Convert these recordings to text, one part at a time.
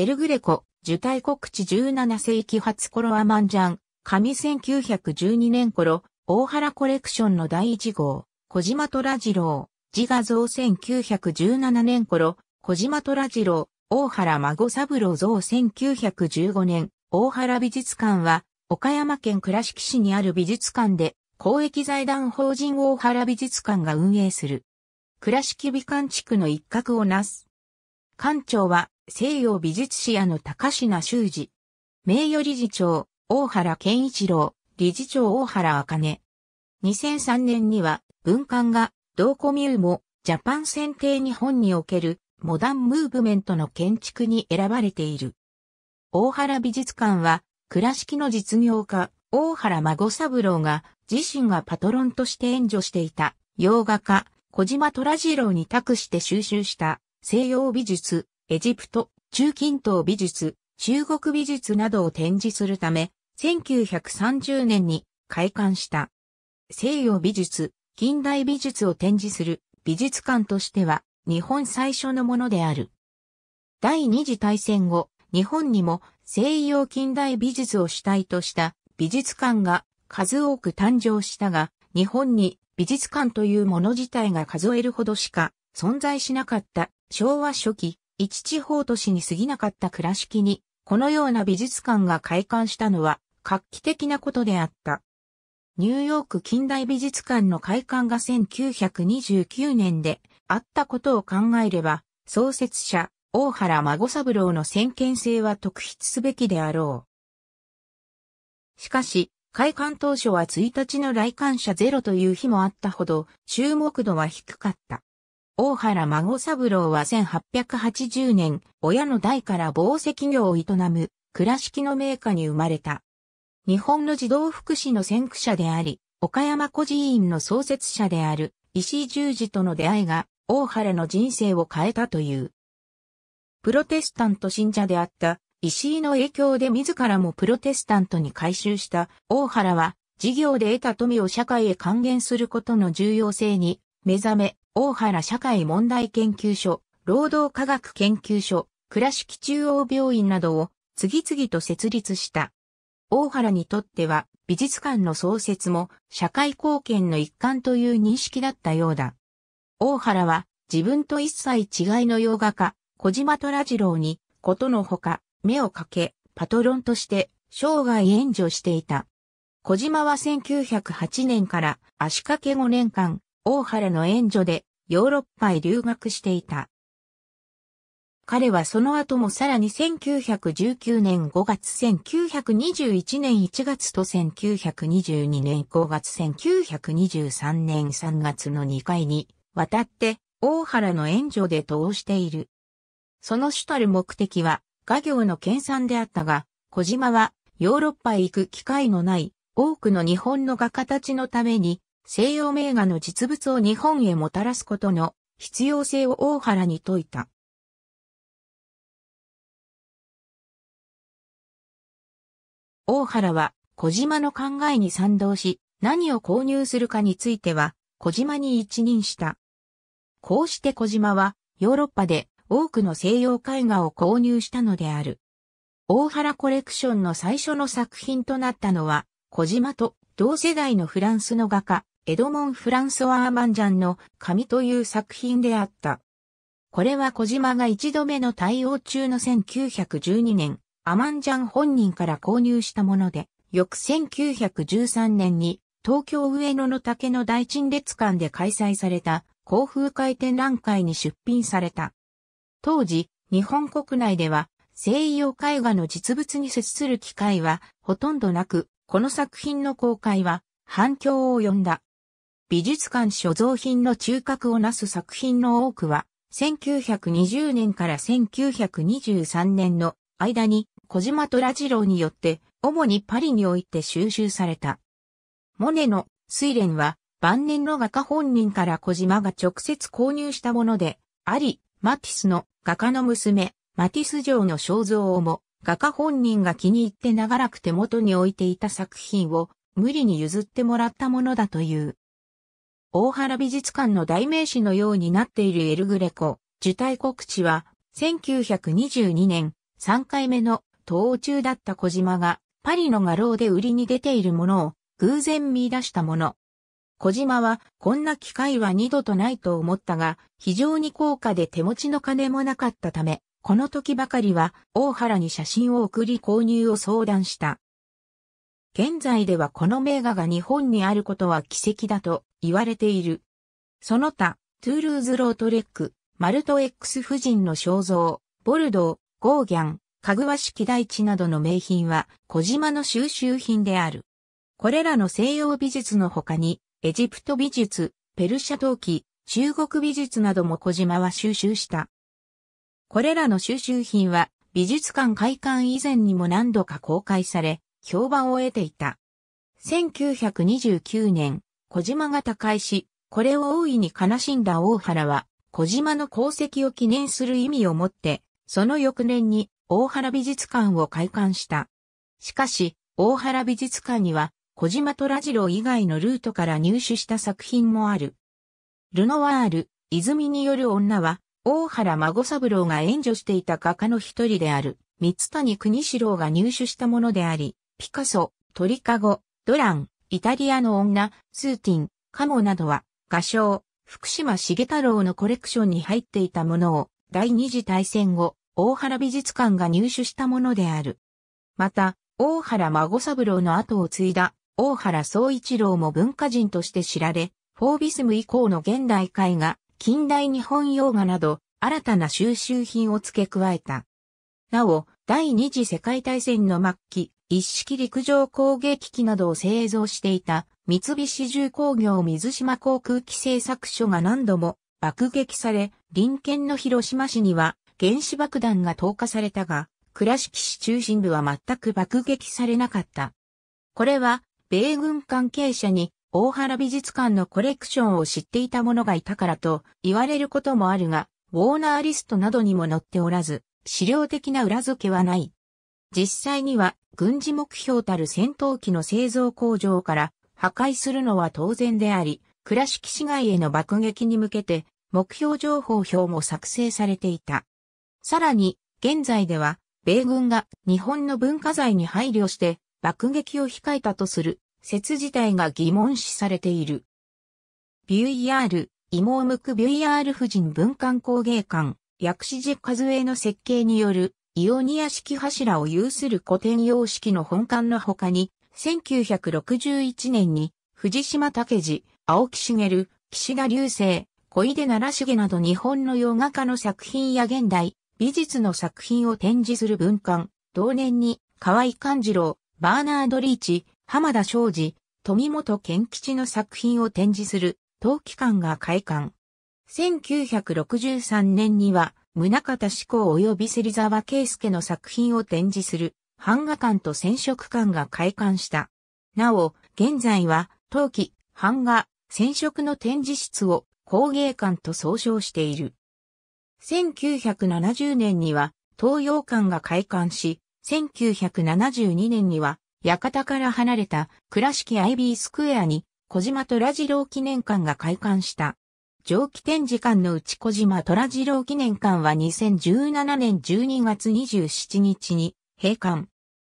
エルグレコ、受胎国地17世紀初頃アマンジャン、紙1912年頃、大原コレクションの第1号、小島虎次郎、自画像1917年頃、小島虎次郎、大原孫三郎像1915年、大原美術館は、岡山県倉敷市にある美術館で、公益財団法人大原美術館が運営する。倉敷美観地区の一角をなす。館長は西洋美術史屋の高階修二。名誉理事長、大原健一郎、理事長大原茜。2003年には、文館が、同コミューも、ジャパン選定日本における、モダンムーブメントの建築に選ばれている。大原美術館は、倉敷の実業家、大原孫三郎が、自身がパトロンとして援助していた、洋画家、小島虎次郎に託して収集した、西洋美術、エジプト、中近東美術、中国美術などを展示するため、1930年に開館した。西洋美術、近代美術を展示する美術館としては日本最初のものである。第二次大戦後、日本にも西洋近代美術を主体とした美術館が数多く誕生したが、日本に美術館というもの自体が数えるほどしか存在しなかった昭和初期、一地方都市に過ぎなかった倉敷に、このような美術館が開館したのは、画期的なことであった。ニューヨーク近代美術館の開館が1929年であったことを考えれば、創設者、大原孫三郎の先見性は特筆すべきであろう。しかし、開館当初は1日の来館者ゼロという日もあったほど、注目度は低かった。大原孫三郎は1880年、親の代から紡績業を営む、倉敷の名家に生まれた。日本の児童福祉の先駆者であり、岡山孤児院の創設者である石井十二との出会いが、大原の人生を変えたという。プロテスタント信者であった石井の影響で自らもプロテスタントに改修した大原は、事業で得た富を社会へ還元することの重要性に目覚め、大原社会問題研究所、労働科学研究所、倉敷中央病院などを次々と設立した。大原にとっては美術館の創設も社会貢献の一環という認識だったようだ。大原は自分と一切違いの洋画家、小島虎次郎に、ことのほか、目をかけ、パトロンとして生涯援助していた。小島は1908年から足掛け5年間、大原の援助でヨーロッパへ留学していた。彼はその後もさらに1919年5月1921年1月と1922年5月1923年3月の2回に渡って大原の援助で通している。その主たる目的は画業の研鑽であったが、小島はヨーロッパへ行く機会のない多くの日本の画家たちのために西洋名画の実物を日本へもたらすことの必要性を大原に説いた。大原は小島の考えに賛同し、何を購入するかについては小島に一任した。こうして小島はヨーロッパで多くの西洋絵画を購入したのである。大原コレクションの最初の作品となったのは、小島と同世代のフランスの画家、エドモン・フランソワー・マンジャンの紙という作品であった。これは小島が一度目の対応中の1912年、アマンジャン本人から購入したもので、翌1913年に東京上野の竹の大陳列館で開催された航風会展覧会に出品された。当時、日本国内では西洋絵画の実物に接する機会はほとんどなく、この作品の公開は反響を呼んだ。美術館所蔵品の中核をなす作品の多くは、1920年から1923年の間に小島虎次郎によって主にパリにおいて収集された。モネの睡蓮は晩年の画家本人から小島が直接購入したもので、あり、マティスの画家の娘、マティス城の肖像をも画家本人が気に入って長らく手元に置いていた作品を無理に譲ってもらったものだという。大原美術館の代名詞のようになっているエルグレコ、受胎告知は、1922年、3回目の東中だった小島が、パリの画廊で売りに出ているものを、偶然見出したもの。小島は、こんな機会は二度とないと思ったが、非常に高価で手持ちの金もなかったため、この時ばかりは、大原に写真を送り購入を相談した。現在ではこの名画が日本にあることは奇跡だと言われている。その他、トゥールーズ・ロートレック、マルト X 夫人の肖像、ボルドー、ゴーギャン、かぐわ式大地などの名品は小島の収集品である。これらの西洋美術の他に、エジプト美術、ペルシャ陶器、中国美術なども小島は収集した。これらの収集品は美術館開館以前にも何度か公開され、評判を得ていた。1929年、小島が他界し、これを大いに悲しんだ大原は、小島の功績を記念する意味を持って、その翌年に大原美術館を開館した。しかし、大原美術館には、小島虎次郎以外のルートから入手した作品もある。ルノワール、泉による女は、大原孫三郎が援助していた画家の一人である、三谷国四郎が入手したものであり、ピカソ、鳥籠、ドラン、イタリアの女、スーティン、カモなどは、画商、福島茂太郎のコレクションに入っていたものを、第二次大戦後、大原美術館が入手したものである。また、大原孫三郎の後を継いだ、大原総一郎も文化人として知られ、フォービスム以降の現代絵画、近代日本洋画など、新たな収集品を付け加えた。なお、第二次世界大戦の末期、一式陸上攻撃機などを製造していた三菱重工業水島航空機製作所が何度も爆撃され、隣県の広島市には原子爆弾が投下されたが、倉敷市中心部は全く爆撃されなかった。これは、米軍関係者に大原美術館のコレクションを知っていた者がいたからと言われることもあるが、ウォーナーリストなどにも載っておらず、資料的な裏付けはない。実際には軍事目標たる戦闘機の製造工場から破壊するのは当然であり、倉敷市街への爆撃に向けて目標情報表も作成されていた。さらに、現在では、米軍が日本の文化財に配慮して爆撃を控えたとする説自体が疑問視されている。ビュイヤール、イモームクビュイヤール夫人文館工芸館、薬師寺和江の設計によるイオニア式柱を有する古典様式の本館の他に、1961年に、藤島武次、青木茂、岸田流星、小出奈良重など日本の洋画家の作品や現代、美術の作品を展示する文館、同年に、河合勘次郎、バーナード・リーチ、浜田昌司、富本健吉の作品を展示する、陶器館が開館。1963年には、宗方志向及び芹沢圭介の作品を展示する版画館と染色館が開館した。なお、現在は陶器、版画、染色の展示室を工芸館と総称している。1970年には東洋館が開館し、1972年には館から離れた倉敷アイビースクエアに小島とラジロー記念館が開館した。蒸気展示館の内小島虎次郎記念館は2017年12月27日に閉館。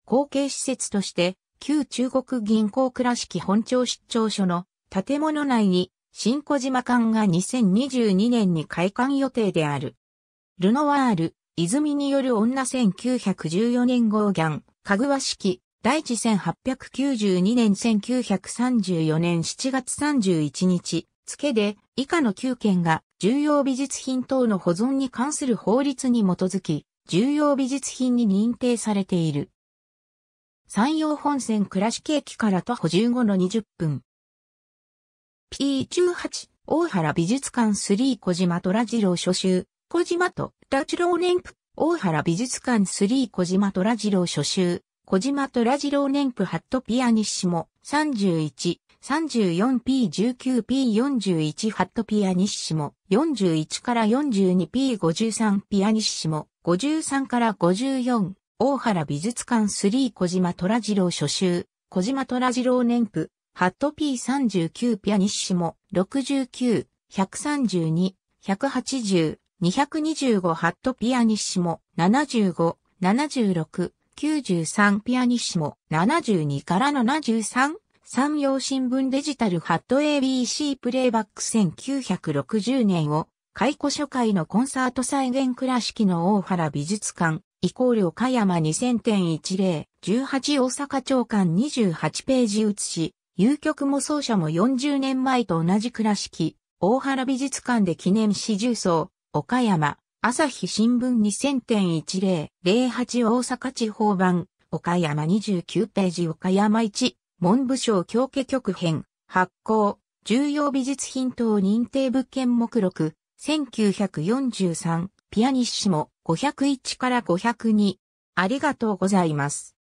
後継施設として旧中国銀行倉敷本庁出張所の建物内に新小島館が2022年に開館予定である。ルノワール、泉による女1914年号ギャン、かぐわ式、第一1892年1934年7月31日、付けで、以下の9件が重要美術品等の保存に関する法律に基づき、重要美術品に認定されている。山陽本線倉敷駅から徒歩15の20分。P18 大原美術館3小島ジ次郎初集、小島とラロー年譜、大原美術館3小島ジ次郎初集、小島ジ次郎年譜ハットピアニッシモ31、34P19P41 ハットピアニッシモ、41から 42P53 ピアニッシモ、53から54、大原美術館3小島虎次郎初集、小島虎次郎年譜、ハット P39 ピアニッシモ、69、132、180、225ハットピアニッシモ、75、76、93ピアニッシモ、72から73、三洋新聞デジタルハット ABC プレイバック1960年を解雇初回のコンサート再現倉敷の大原美術館、イコール岡山2000.10、18大阪長官28ページ写し、有曲も奏者も40年前と同じ倉敷、大原美術館で記念し重奏、岡山、朝日新聞2000.10、08大阪地方版、岡山29ページ岡山1、文部省教家局編、発行、重要美術品等認定物件目録、1943、ピアニッシモ、501から502。ありがとうございます。